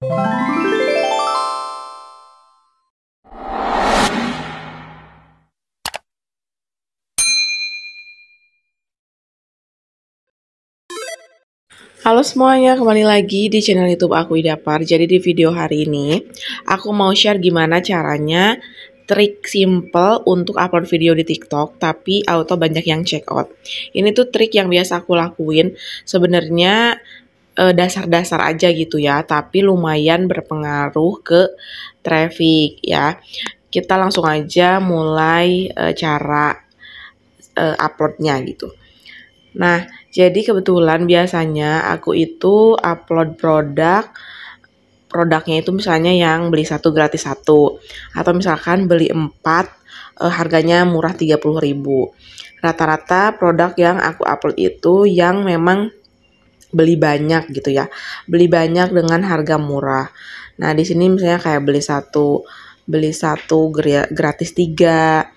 Halo semuanya, kembali lagi di channel YouTube aku Idapar. Jadi di video hari ini, aku mau share gimana caranya trik simple untuk upload video di TikTok, tapi auto banyak yang check out. Ini tuh trik yang biasa aku lakuin. Sebenarnya Eh, dasar-dasar aja gitu ya, tapi lumayan berpengaruh ke traffic ya. Kita langsung aja mulai uh, cara uh, uploadnya gitu. Nah, jadi kebetulan biasanya aku itu upload produk produknya itu misalnya yang beli satu gratis satu atau misalkan beli empat harganya murah 30.000. Rata-rata produk yang aku upload itu yang memang beli banyak gitu ya. Beli banyak dengan harga murah. Nah, di sini misalnya kayak beli satu, beli satu gratis tiga,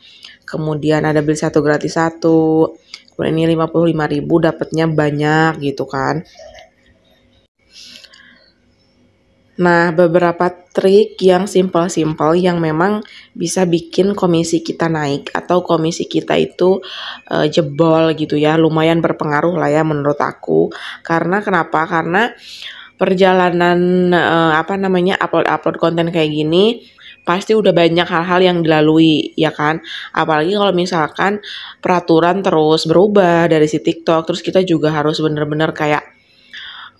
kemudian ada beli satu gratis satu, kemudian ini lima ribu dapatnya banyak gitu kan. Nah, beberapa trik yang simpel-simpel yang memang bisa bikin komisi kita naik atau komisi kita itu e, jebol gitu ya, lumayan berpengaruh lah ya menurut aku. Karena kenapa? Karena perjalanan e, apa namanya upload-upload konten kayak gini pasti udah banyak hal-hal yang dilalui ya kan apalagi kalau misalkan peraturan terus berubah dari si TikTok terus kita juga harus bener-bener kayak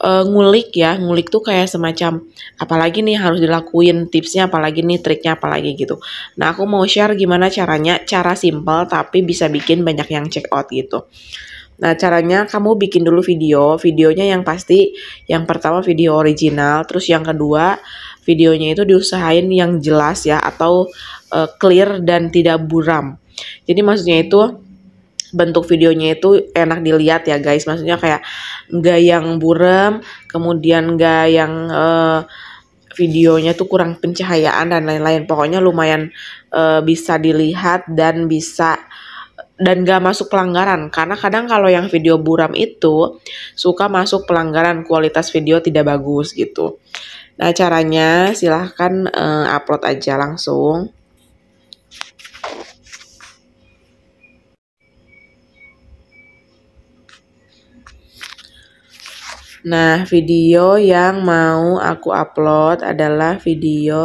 uh, ngulik ya ngulik tuh kayak semacam apalagi nih harus dilakuin tipsnya apalagi nih triknya apalagi gitu nah aku mau share gimana caranya cara simple tapi bisa bikin banyak yang check out gitu Nah, caranya kamu bikin dulu video. Videonya yang pasti yang pertama video original, terus yang kedua videonya itu diusahain yang jelas ya atau uh, clear dan tidak buram. Jadi maksudnya itu bentuk videonya itu enak dilihat ya guys maksudnya kayak nggak yang burem kemudian nggak yang uh, videonya tuh kurang pencahayaan dan lain-lain pokoknya lumayan uh, bisa dilihat dan bisa dan gak masuk pelanggaran karena kadang kalau yang video buram itu suka masuk pelanggaran kualitas video tidak bagus gitu. Nah caranya silahkan uh, upload aja langsung. Nah, video yang mau aku upload adalah video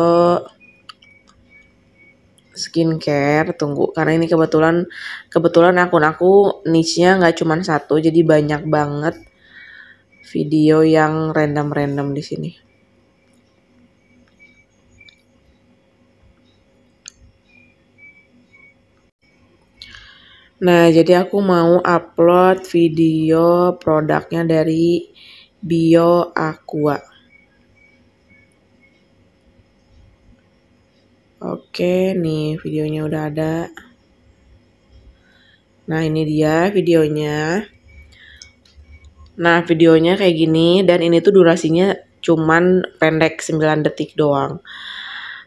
skincare tunggu karena ini kebetulan kebetulan akun aku niche-nya nggak cuma satu jadi banyak banget video yang random-random di sini. Nah, jadi aku mau upload video produknya dari Bio Aqua. Oke, nih videonya udah ada. Nah, ini dia videonya. Nah, videonya kayak gini dan ini tuh durasinya cuman pendek 9 detik doang.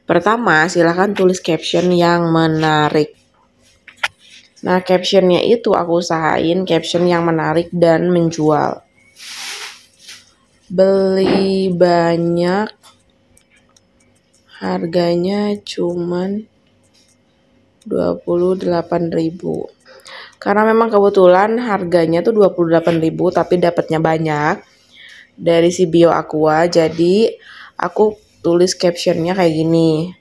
Pertama, silahkan tulis caption yang menarik. Nah, captionnya itu aku usahain caption yang menarik dan menjual beli banyak harganya cuman 28.000 karena memang kebetulan harganya tuh 28.000 tapi dapatnya banyak dari si bio aqua jadi aku tulis captionnya kayak gini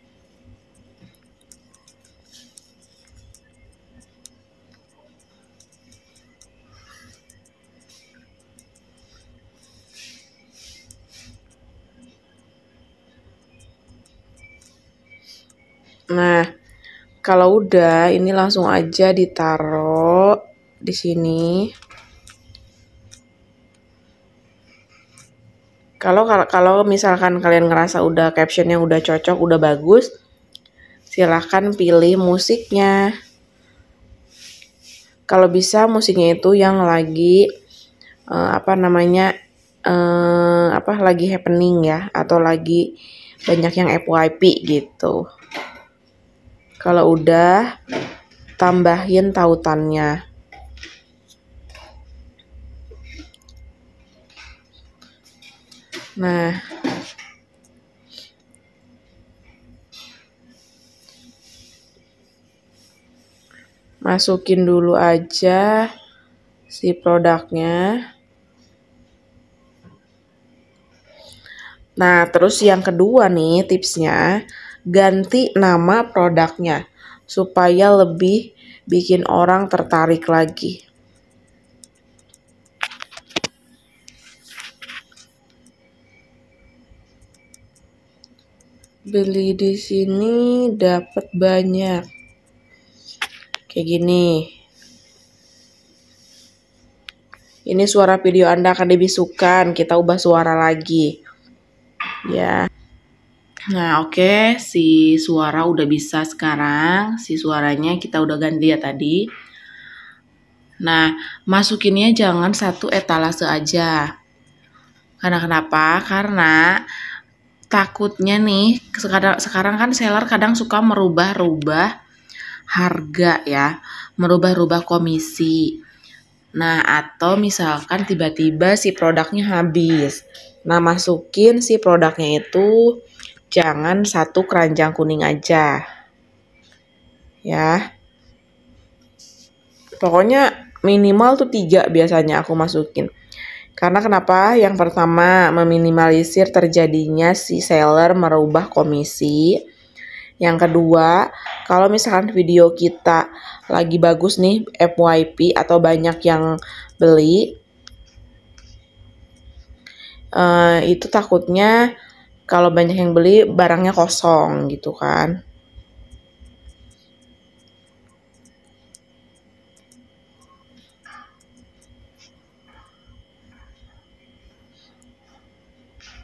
Nah, kalau udah ini langsung aja ditaruh di sini. Kalau kalau misalkan kalian ngerasa udah captionnya udah cocok, udah bagus, silahkan pilih musiknya. Kalau bisa musiknya itu yang lagi uh, apa namanya uh, apa lagi happening ya atau lagi banyak yang FYP gitu. Kalau udah, tambahin tautannya. Nah, masukin dulu aja si produknya. Nah, terus yang kedua nih tipsnya, ganti nama produknya supaya lebih bikin orang tertarik lagi. Beli di sini dapat banyak. Kayak gini. Ini suara video Anda akan dibisukan. Kita ubah suara lagi. Ya. Nah, oke, okay. si suara udah bisa sekarang. Si suaranya kita udah ganti ya tadi. Nah, masukinnya jangan satu etalase aja. Karena kenapa? Karena takutnya nih sekarang sekarang kan seller kadang suka merubah-rubah harga ya, merubah-rubah komisi. Nah, atau misalkan tiba-tiba si produknya habis. Nah, masukin si produknya itu jangan satu keranjang kuning aja. Ya. Pokoknya minimal tuh tiga biasanya aku masukin. Karena kenapa? Yang pertama, meminimalisir terjadinya si seller merubah komisi. Yang kedua, kalau misalkan video kita lagi bagus nih FYP atau banyak yang beli, uh, itu takutnya kalau banyak yang beli barangnya kosong gitu kan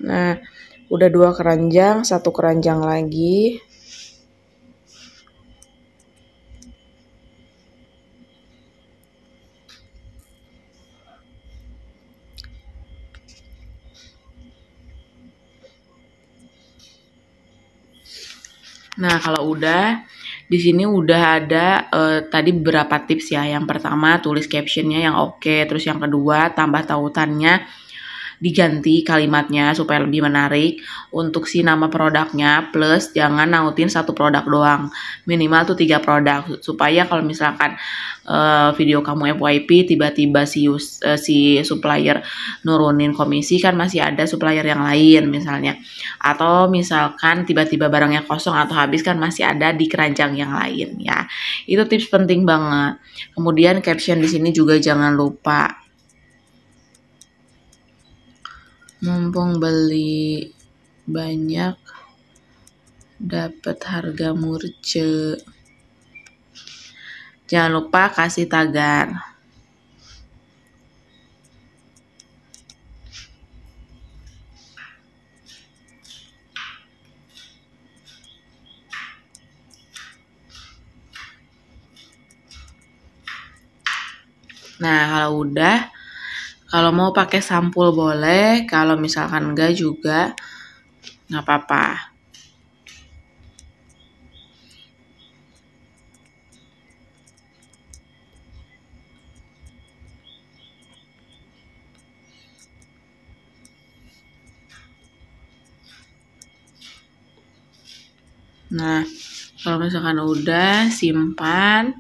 Nah, udah dua keranjang, satu keranjang lagi. Nah, kalau udah di sini udah ada uh, tadi beberapa tips ya. Yang pertama tulis captionnya yang oke, okay. terus yang kedua tambah tautannya diganti kalimatnya supaya lebih menarik untuk si nama produknya plus jangan nautin satu produk doang minimal tuh tiga produk supaya kalau misalkan uh, video kamu FYP tiba-tiba si uh, si supplier nurunin komisi kan masih ada supplier yang lain misalnya atau misalkan tiba-tiba barangnya kosong atau habis kan masih ada di keranjang yang lain ya itu tips penting banget kemudian caption di sini juga jangan lupa mumpung beli banyak dapat harga murce jangan lupa kasih tagar Nah, kalau udah kalau mau pakai sampul boleh, kalau misalkan enggak juga nggak apa-apa. Nah, kalau misalkan udah simpan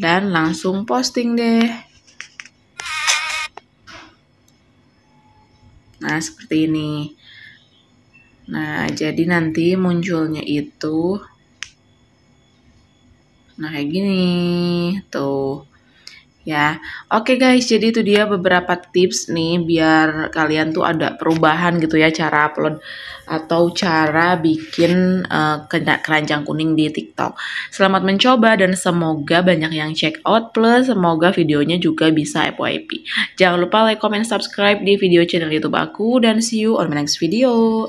dan langsung posting deh. Nah, seperti ini. Nah, jadi nanti munculnya itu Nah, kayak gini. Tuh ya. Oke guys, jadi itu dia beberapa tips nih biar kalian tuh ada perubahan gitu ya cara upload atau cara bikin uh, keranjang kuning di TikTok. Selamat mencoba dan semoga banyak yang check out plus semoga videonya juga bisa FYP. Jangan lupa like, comment, subscribe di video channel YouTube aku dan see you on my next video.